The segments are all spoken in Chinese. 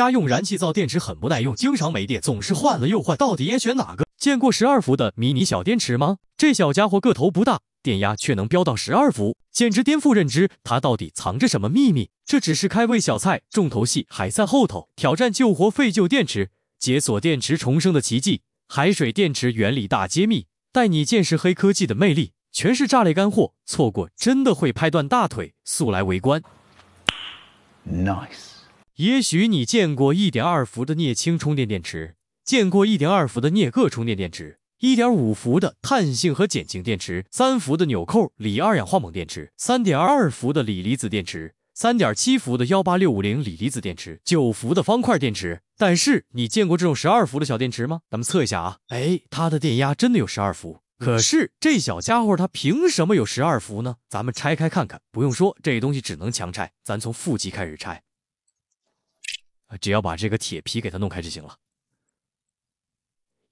家用燃气灶电池很不耐用，经常没电，总是换了又换，到底该选哪个？见过十二伏的迷你小电池吗？这小家伙个头不大，电压却能飙到十二伏，简直颠覆认知！它到底藏着什么秘密？这只是开胃小菜，重头戏还在后头。挑战救活废旧电池，解锁电池重生的奇迹。海水电池原理大揭秘，带你见识黑科技的魅力，全是炸裂干货，错过真的会拍断大腿！速来围观，Nice。也许你见过一点二伏的镍氢充电电池，见过一点二伏的镍铬充电电池，一点五伏的碳性和碱性电池，三伏的纽扣锂二氧化锰电池，三点二伏的锂离子电池，三点七伏的幺八六五零锂离子电池，九伏的方块电池。但是你见过这种十二伏的小电池吗？咱们测一下啊！哎，它的电压真的有十二伏。可是这小家伙它凭什么有十二伏呢？咱们拆开看看。不用说，这东西只能强拆。咱从负极开始拆。只要把这个铁皮给它弄开就行了。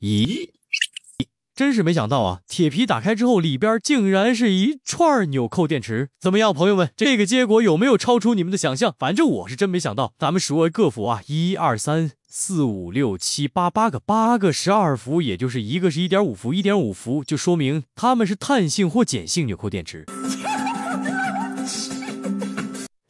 咦，真是没想到啊！铁皮打开之后，里边竟然是一串纽扣电池。怎么样，朋友们，这个结果有没有超出你们的想象？反正我是真没想到。咱们数一个伏啊，一二三四五六七八八个，八个十二伏，也就是一个是一点五伏，一点五伏就说明他们是碳性或碱性纽扣电池。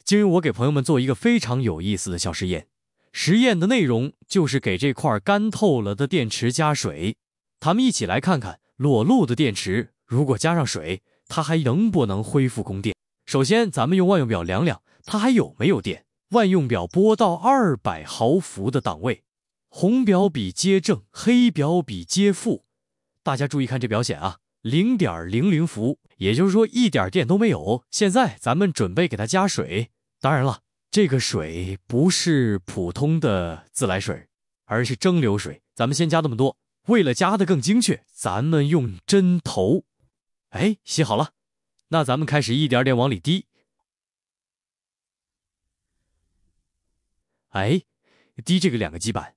今 日我给朋友们做一个非常有意思的小实验。实验的内容就是给这块干透了的电池加水。咱们一起来看看裸露的电池，如果加上水，它还能不能恢复供电？首先，咱们用万用表量量它还有没有电。万用表拨到二百毫伏的档位，红表笔接正，黑表笔接负。大家注意看这表显啊，零点零零伏，也就是说一点电都没有。现在咱们准备给它加水，当然了。这个水不是普通的自来水，而是蒸馏水。咱们先加这么多，为了加的更精确，咱们用针头。哎，洗好了，那咱们开始一点点往里滴。哎，滴这个两个基板。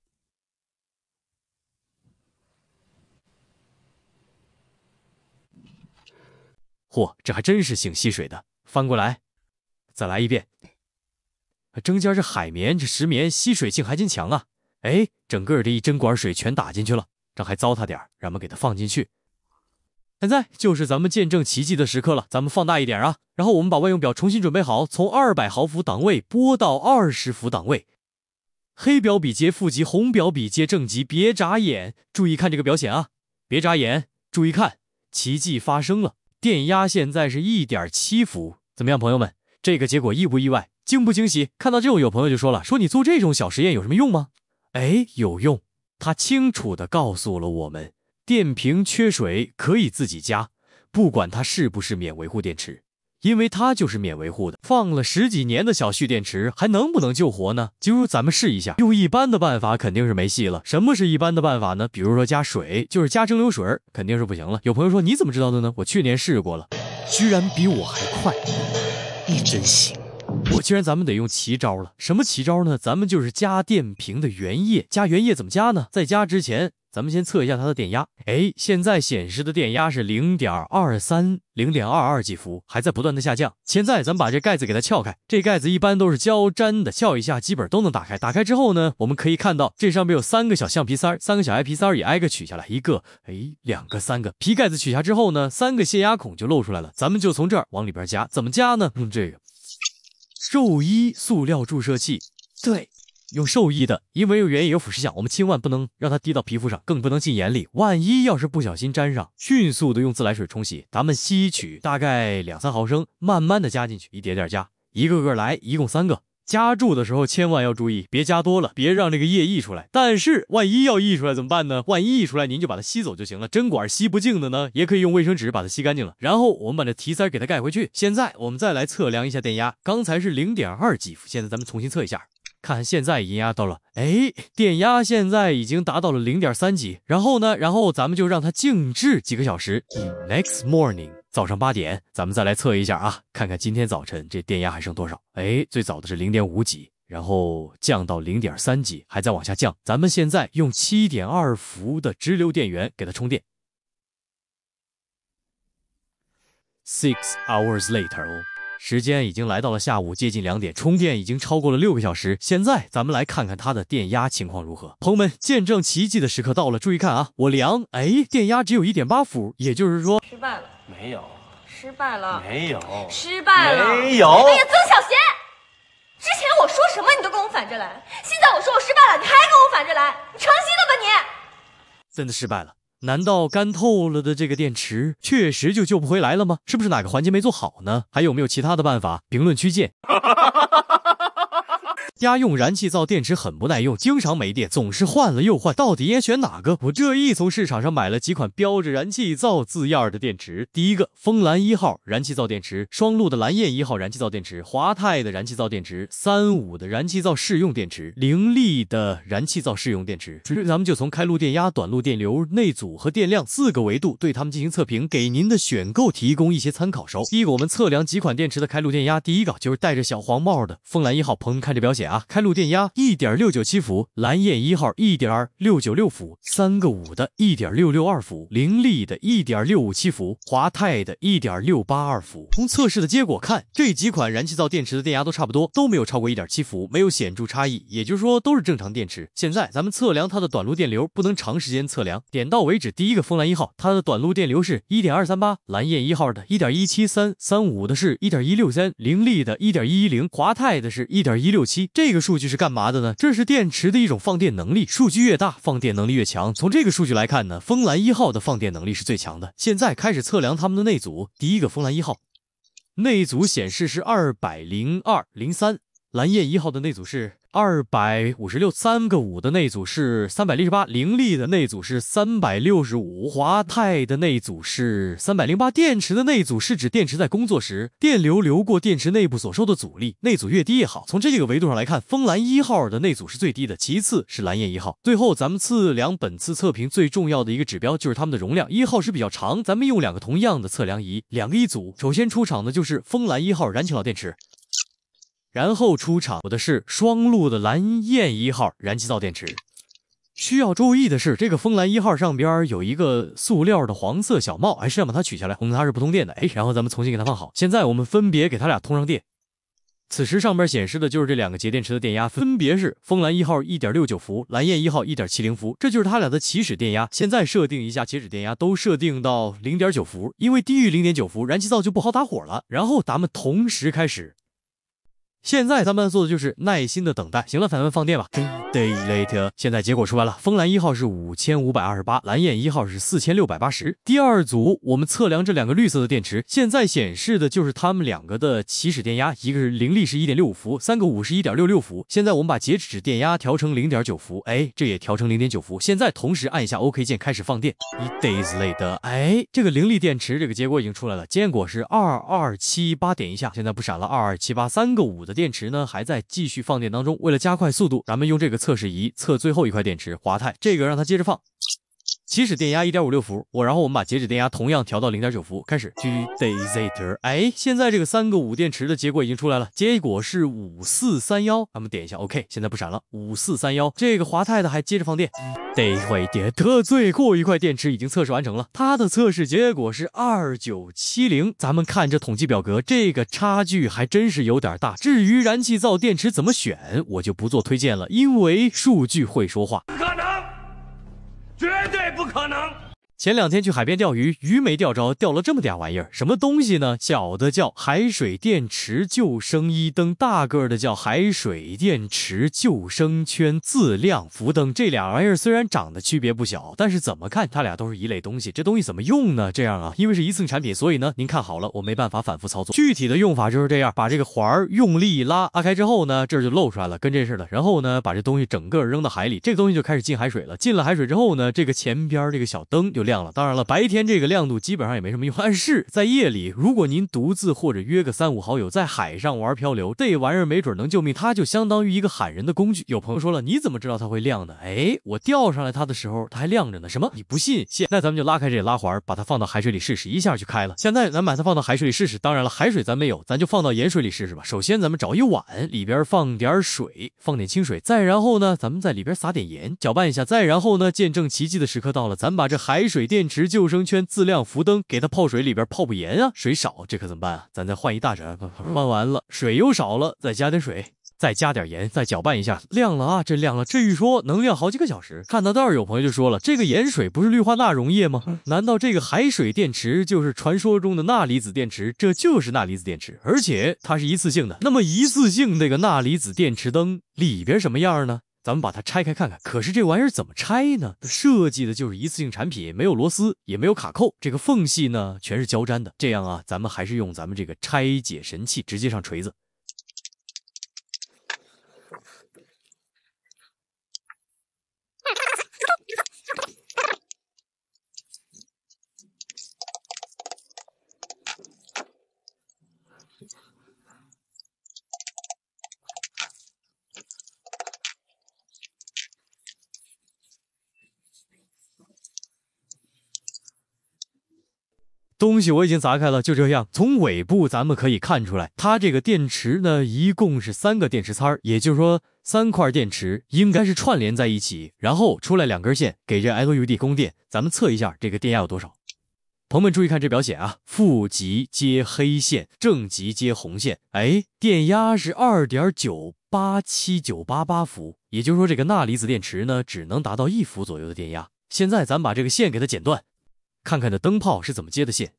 嚯，这还真是行吸水的。翻过来，再来一遍。中间是海绵，这石棉吸水性还真强啊！哎，整个这一针管水全打进去了，这还糟蹋点，咱们给它放进去。现在就是咱们见证奇迹的时刻了，咱们放大一点啊。然后我们把万用表重新准备好，从二百毫伏档位拨到二十伏档位，黑表笔接负极，红表笔接正极，别眨眼，注意看这个表显啊！别眨眼，注意看，奇迹发生了，电压现在是一点七伏。怎么样，朋友们，这个结果意不意外？惊不惊喜？看到这种，有朋友就说了，说你做这种小实验有什么用吗？哎，有用。他清楚的告诉了我们，电瓶缺水可以自己加，不管它是不是免维护电池，因为它就是免维护的。放了十几年的小蓄电池还能不能救活呢？就咱们试一下，用一般的办法肯定是没戏了。什么是一般的办法呢？比如说加水，就是加蒸馏水，肯定是不行了。有朋友说你怎么知道的呢？我去年试过了，居然比我还快，你真行。我既然咱们得用奇招了，什么奇招呢？咱们就是加电瓶的原液，加原液怎么加呢？在加之前，咱们先测一下它的电压。哎，现在显示的电压是零点二三、零点二二几伏，还在不断的下降。现在咱们把这盖子给它撬开，这盖子一般都是胶粘的，撬一下基本都能打开。打开之后呢，我们可以看到这上面有三个小橡皮塞，三个小 i 皮塞也挨个取下来一个，哎，两个、三个。皮盖子取下之后呢，三个泄压孔就露出来了，咱们就从这儿往里边加。怎么加呢？用这个。兽医塑料注射器，对，用兽医的，因为有原液有腐蚀性，我们千万不能让它滴到皮肤上，更不能进眼里。万一要是不小心沾上，迅速的用自来水冲洗。咱们吸取大概两三毫升，慢慢的加进去，一点点加，一个个来，一共三个。加注的时候千万要注意，别加多了，别让这个液溢出来。但是万一要溢出来怎么办呢？万一溢出来，您就把它吸走就行了。针管吸不净的呢，也可以用卫生纸把它吸干净了。然后我们把这提塞给它盖回去。现在我们再来测量一下电压，刚才是零点二几伏，现在咱们重新测一下，看现在已经压到了，哎，电压现在已经达到了零点三几。然后呢，然后咱们就让它静置几个小时。Next morning. 早上八点，咱们再来测一下啊，看看今天早晨这电压还剩多少。哎，最早的是零点五几，然后降到零点三几，还在往下降。咱们现在用七点二伏的直流电源给它充电。Six hours later，哦。时间已经来到了下午接近两点，充电已经超过了六个小时。现在咱们来看看它的电压情况如何。朋友们，见证奇迹的时刻到了！注意看啊，我量，哎，电压只有一点八伏，也就是说失败了，没有失败了，没有失败了，没有。哎呀，曾小贤，之前我说什么你都跟我反着来，现在我说我失败了，你还跟我反着来，你成心的吧你？真的失败了。难道干透了的这个电池确实就救不回来了吗？是不是哪个环节没做好呢？还有没有其他的办法？评论区见。家用燃气灶电池很不耐用，经常没电，总是换了又换，到底该选哪个？我特意从市场上买了几款标着燃气灶字样的电池，第一个风蓝一号燃气灶电池，双鹿的蓝焰一号燃气灶电池，华泰的燃气灶电池，三五的燃气灶适用电池，凌力的燃气灶适用电池。其实咱们就从开路电压、短路电流、内阻和电量四个维度对它们进行测评，给您的选购提供一些参考。一个我们测量几款电池的开路电压，第一个就是戴着小黄帽的风蓝一号，朋友们看着表显。啊，开路电压一点六九七伏，蓝焰一号一点六九六伏，三个五的一点六六二伏，凌力的一点六五七伏，华泰的一点六八二伏。从测试的结果看，这几款燃气灶电池的电压都差不多，都没有超过一点七伏，没有显著差异，也就是说都是正常电池。现在咱们测量它的短路电流，不能长时间测量，点到为止。第一个风蓝一号，它的短路电流是一点二三八，蓝焰一号的一点一七三，三五的是一点一六三，凌力的一点一一零，华泰的是一点一六七。这个数据是干嘛的呢？这是电池的一种放电能力，数据越大，放电能力越强。从这个数据来看呢，风蓝一号的放电能力是最强的。现在开始测量它们的内阻，第一个风蓝一号内阻显示是二百零二零三，蓝焰一号的内阻是。二百五十六三个五的那组是三百六十八，凌力的那组是三百六十五，华泰的那组是三百零八，电池的那组是指电池在工作时电流流过电池内部所受的阻力，那组越低越好。从这几个维度上来看，风蓝一号的那组是最低的，其次是蓝焰一号，最后咱们测量本次测评最重要的一个指标就是它们的容量。一号是比较长，咱们用两个同样的测量仪，两个一组。首先出场的就是风蓝一号燃气老电池。然后出场的是双路的蓝焰一号燃气灶电池。需要注意的是，这个风蓝一号上边有一个塑料的黄色小帽，哎，要把它取下来，我们它是不通电的，哎，然后咱们重新给它放好。现在我们分别给它俩通上电，此时上边显示的就是这两个节电池的电压，分别是风蓝一号一点六九伏，蓝焰一号一点七零伏，这就是它俩的起始电压。现在设定一下起始电压，都设定到零点九伏，因为低于零点九伏，燃气灶就不好打火了。然后咱们同时开始。现在咱们做的就是耐心的等待。行了，咱们放电吧。day later，现在结果出来了。枫蓝一号是五千五百二十八，蓝焰一号是四千六百八十。第二组，我们测量这两个绿色的电池，现在显示的就是它们两个的起始电压，一个是零力是一点六五伏，三个五十一点六六伏。现在我们把截止电压调成零点九伏，哎，这也调成零点九伏。现在同时按一下 OK 键开始放电。days later，哎，这个零力电池这个结果已经出来了，结果是二二七八点一下，现在不闪了，二二七八三个五的。电池呢还在继续放电当中。为了加快速度，咱们用这个测试仪测最后一块电池。华泰，这个让它接着放。起始电压一点五六伏，我然后我们把截止电压同样调到零点九伏，开始。哎，现在这个三个五电池的结果已经出来了，结果是五四三幺。咱们点一下 OK，现在不闪了。五四三幺，这个华泰的还接着放电。最后一块电池已经测试完成了，它的测试结果是二九七零。咱们看这统计表格，这个差距还真是有点大。至于燃气灶电池怎么选，我就不做推荐了，因为数据会说话。绝对不可能。前两天去海边钓鱼，鱼没钓着，钓了这么点玩意儿，什么东西呢？小的叫海水电池救生衣灯，大个的叫海水电池救生圈自亮浮灯。这俩玩意儿虽然长得区别不小，但是怎么看，它俩都是一类东西。这东西怎么用呢？这样啊，因为是一次性产品，所以呢，您看好了，我没办法反复操作。具体的用法就是这样，把这个环儿用力拉拉开之后呢，这就露出来了，跟这似的。然后呢，把这东西整个扔到海里，这东西就开始进海水了。进了海水之后呢，这个前边这个小灯就。亮了，当然了，白天这个亮度基本上也没什么用，但是在夜里，如果您独自或者约个三五好友在海上玩漂流，这玩意儿没准能救命，它就相当于一个喊人的工具。有朋友说了，你怎么知道它会亮呢？哎，我钓上来它的时候，它还亮着呢。什么？你不信？信？那咱们就拉开这拉环，把它放到海水里试试，一下就开了。现在咱把它放到海水里试试，当然了，海水咱没有，咱就放到盐水里试试吧。首先，咱们找一碗，里边放点水，放点清水，再然后呢，咱们在里边撒点盐，搅拌一下，再然后呢，见证奇迹的时刻到了，咱把这海水。水电池、救生圈、自亮浮灯，给它泡水里边泡不盐啊，水少，这可怎么办啊？咱再换一大盏，换完了，水又少了，再加点水，再加点盐，再搅拌一下，亮了啊，这亮了！这一说能亮好几个小时？看到这儿有朋友就说了，这个盐水不是氯化钠溶液吗？难道这个海水电池就是传说中的钠离子电池？这就是钠离子电池，而且它是一次性的。那么一次性那个钠离子电池灯里边什么样呢？咱们把它拆开看看，可是这玩意儿怎么拆呢？设计的就是一次性产品，没有螺丝，也没有卡扣，这个缝隙呢全是胶粘的。这样啊，咱们还是用咱们这个拆解神器，直接上锤子。东西我已经砸开了，就这样。从尾部咱们可以看出来，它这个电池呢，一共是三个电池仓，也就是说三块电池应该是串联在一起，然后出来两根线给这 L U D 供电。咱们测一下这个电压有多少。朋友们注意看这表显啊，负极接黑线，正极接红线。哎，电压是二点九八七九八八伏，也就是说这个钠离子电池呢，只能达到一伏左右的电压。现在咱把这个线给它剪断。看看这灯泡是怎么接的线，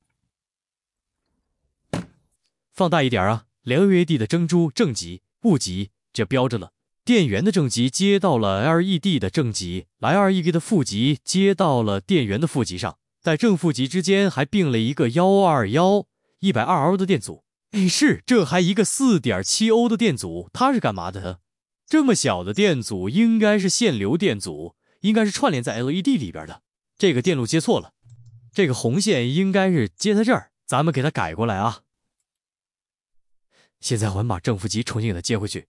放大一点啊。L E D 的珠正极、负极这标着了。电源的正极接到了 L E D 的正极，L E D 的负极接到了电源的负极上。在正负极之间还并了一个幺二幺一百二欧的电阻。哎，是这还一个四点七欧的电阻，它是干嘛的？这么小的电阻应该是限流电阻，应该是串联在 L E D 里边的。这个电路接错了。这个红线应该是接在这儿，咱们给它改过来啊。现在我们把正负极重新给它接回去。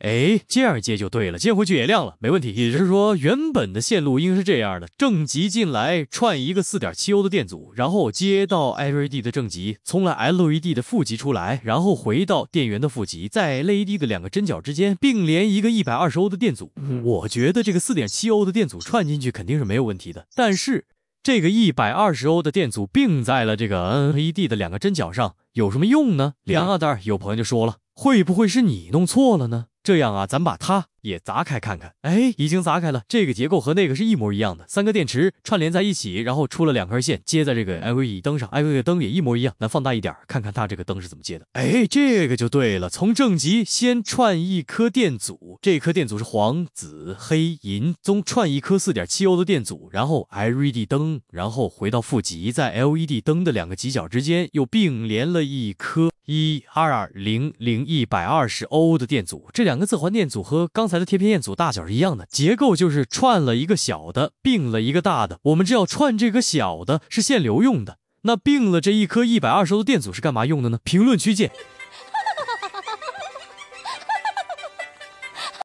哎，这样接就对了，接回去也亮了，没问题。也就是说，原本的线路应该是这样的：正极进来，串一个四点七欧的电阻，然后接到 LED 的正极，从 LED 的负极出来，然后回到电源的负极，在 LED 的两个针脚之间并联一个一百二十欧的电阻。我觉得这个四点七欧的电阻串进去肯定是没有问题的，但是。这个一百二十欧的电阻并在了这个 NED 的两个针脚上，有什么用呢？梁二蛋有朋友就说了，会不会是你弄错了呢？这样啊，咱把它。也砸开看看，哎，已经砸开了，这个结构和那个是一模一样的，三个电池串联在一起，然后出了两根线接在这个 LED 灯上，LED 灯也一模一样，咱放大一点看看它这个灯是怎么接的，哎，这个就对了，从正极先串一颗电阻，这颗电阻是黄紫黑银棕，串一颗四点七欧的电阻，然后 LED 灯，然后回到负极，在 LED 灯的两个极角之间又并联了一颗一二零零一百二十欧的电阻，这两个自环电阻和刚才。它的贴片电阻大小是一样的，结构就是串了一个小的，并了一个大的。我们只要串这个小的，是限流用的。那并了这一颗一百二十欧的电阻是干嘛用的呢？评论区见。